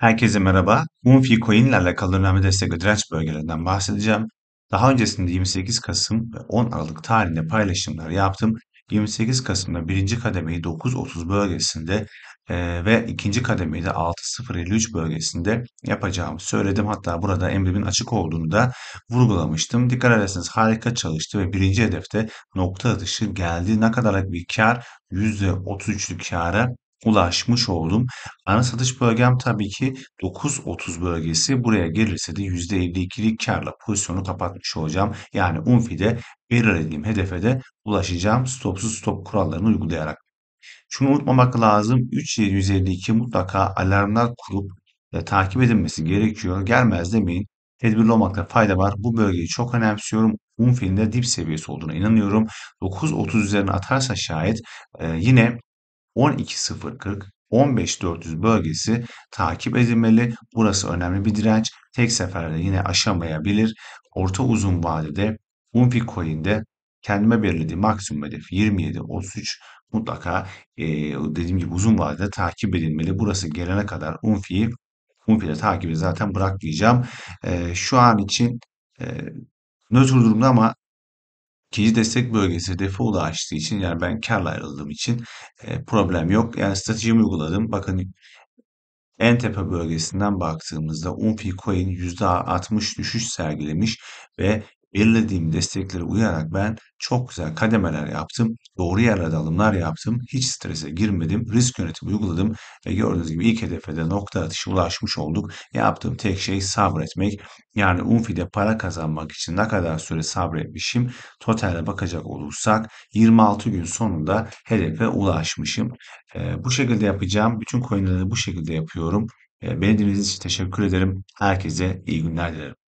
Herkese merhaba. Moonfi Coin ile alakalı önemli destek ve direnç bölgelerinden bahsedeceğim. Daha öncesinde 28 Kasım ve 10 Aralık tarihinde paylaşımlar yaptım. 28 Kasım'da birinci kademeyi 9.30 bölgesinde e, ve ikinci kademeyi de 6.053 bölgesinde yapacağımı söyledim. Hatta burada emrimin açık olduğunu da vurgulamıştım. Dikkat ederseniz harika çalıştı ve birinci hedefte nokta atışı geldi. Ne kadarlık bir kar? %33'lük kara ulaşmış oldum. Ana satış bölgem tabii ki 9.30 bölgesi. Buraya gelirse de %52'lik karla pozisyonu kapatmış olacağım. Yani UNFI'de belirlediğim hedefe de ulaşacağım. Stopsuz stop kurallarını uygulayarak. Şunu unutmamak lazım. 3.752 mutlaka alarmlar kurup ve takip edilmesi gerekiyor. Gelmez demeyin. Tedbirli olmakta fayda var. Bu bölgeyi çok önemsiyorum. Unfil'in de dip seviyesi olduğuna inanıyorum. 9.30 üzerine atarsa şayet e, yine 12040 15400 bölgesi takip edilmeli. Burası önemli bir direnç. Tek seferde yine aşamayabilir. Orta uzun vadede Unfi Coin'de kendime belirlediğim maksimum hedef 27-33 mutlaka e, dediğim gibi uzun vadede takip edilmeli. Burası gelene kadar Unfi'yi Unfi'de takibi zaten bırakmayacağım. E, şu an için e, nötr durumda ama İkinci destek bölgesi default'a açtığı için yani ben karla ayrıldığım için e, problem yok. Yani stratejimi uyguladım. Bakın en tepe bölgesinden baktığımızda Unfi Coin %60 düşüş sergilemiş ve belirlediğim desteklere uyarak ben çok güzel kademeler yaptım. Doğru yerlerde alımlar yaptım. Hiç strese girmedim. Risk yönetimi uyguladım ve gördüğünüz gibi ilk hedefe de nokta atışı ulaşmış olduk. Yaptığım tek şey sabretmek. Yani Unfi'de para kazanmak için ne kadar süre sabretmişim? Totale bakacak olursak 26 gün sonunda hedefe ulaşmışım. Ee, bu şekilde yapacağım. Bütün coinleri bu şekilde yapıyorum. Beni dinlediğiniz için teşekkür ederim. Herkese iyi günler dilerim.